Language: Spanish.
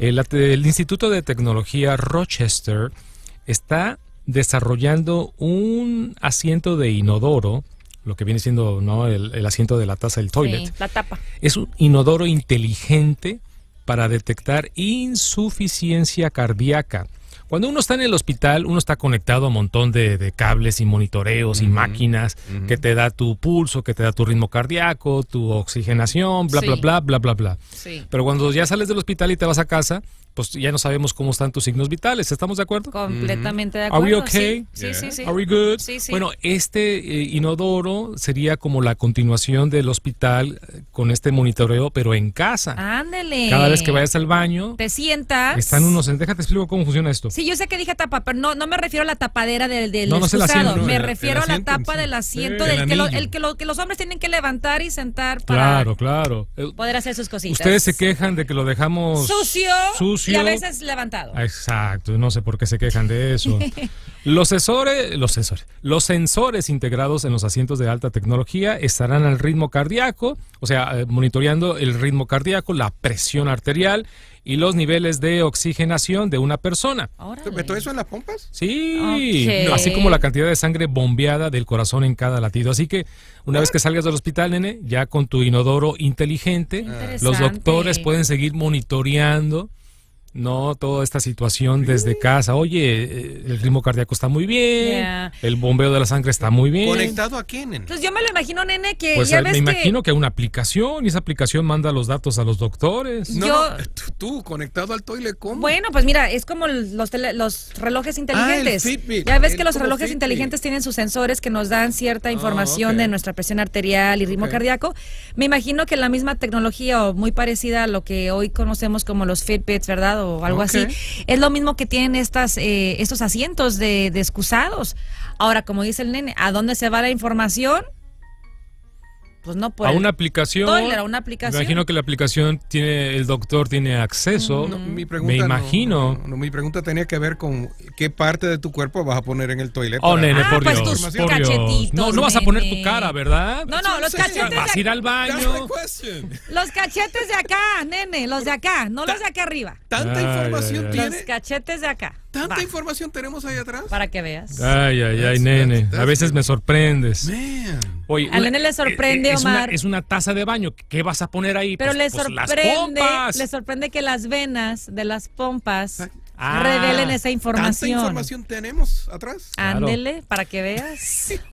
El, Instituto de Tecnología Rochester está desarrollando un asiento de inodoro lo que viene siendo el, asiento de la taza del toilet. la tapa. Es un inodoro inteligente para detectar insuficiencia cardíaca. Cuando uno está en el hospital, uno está conectado a un montón de, cables y monitoreos y máquinas que te da tu pulso, que te da tu ritmo cardíaco, tu oxigenación, bla, bla, bla, bla, bla, bla. Pero cuando ya sales del hospital y te vas a casa, pues ya no sabemos cómo están tus signos vitales. ¿Estamos de acuerdo? Completamente de acuerdo. ¿Are we okay? Sí, sí, sí. ¿Are we good? Sí, sí. Bueno, este eh, inodoro sería como la continuación del hospital eh, con este monitoreo, pero en casa. Ándale. Cada vez que vayas al baño. Te sientas. Están unos. Déjate explico cómo funciona esto. Sí, yo sé que dije tapa, pero no, me refiero a la tapadera del, del asiento, me refiero a la tapa del asiento, que, el que, los hombres tienen que levantar y sentar para claro, claro. Eh, poder hacer sus cositas. Ustedes se quejan de que lo dejamos sucio, y a veces levantado. Ah, exacto, no sé por qué se quejan de eso. los, sensores, los, sensores, los sensores integrados en los asientos de alta tecnología estarán al ritmo cardíaco, o sea, eh, monitoreando el ritmo cardíaco, la presión arterial y los niveles de oxigenación de una persona. Oh. Órale. eso en las pompas? Sí. así como la cantidad de sangre bombeada del corazón en cada latido. Así que una vez que salgas del hospital, nene, ya con tu inodoro inteligente, los doctores pueden seguir monitoreando ¿no? Toda esta situación desde casa. Oye, eh, el ritmo cardíaco está muy bien, el bombeo de la sangre está muy bien. ¿Conectado a quién, nene? Pues yo me lo imagino, nene, que pues, ya eh, ves me imagino que una aplicación, y esa aplicación manda los datos a los doctores. No, tú, conectado al toilet Bueno, pues mira, es como los, relojes ah, inteligentes. ya ves que los relojes inteligentes tienen sus sensores que nos dan cierta ah, información de nuestra presión arterial y ritmo cardíaco. Me imagino que la misma tecnología o muy parecida a lo que hoy conocemos como los Fitbits, ¿verdad? o algo así. Es lo mismo que tienen estas, eh, estos asientos de, de excusados. Ahora, como dice el nene, ¿a dónde se va la información? Pues no a una aplicación. a una aplicación. imagino que la aplicación tiene, el doctor tiene acceso. me imagino. mi pregunta tenía que ver con qué parte de tu cuerpo vas a poner en el toilet. Oh, nene, ah, pues, por Dios. Pues tus por No, no vas a poner tu cara, ¿verdad? No, no, los cachetes. Vas a ir al baño. Los cachetes de acá, nene, los de acá, no los de acá arriba. Tanta información tiene. Los cachetes de acá. Tanta información tenemos ahí atrás. Para que veas. Ay, ay, ay, nene. A veces me sorprendes. Man. Oye, a Lene le eh, sorprende, eh, Omar. es una taza de baño. ¿Qué vas a poner ahí? Pero pues, le pues, sorprende, le sorprende que las venas de las pompas ah. revelen esa ah. información. ¿Qué información tenemos atrás? Ándele, para que veas.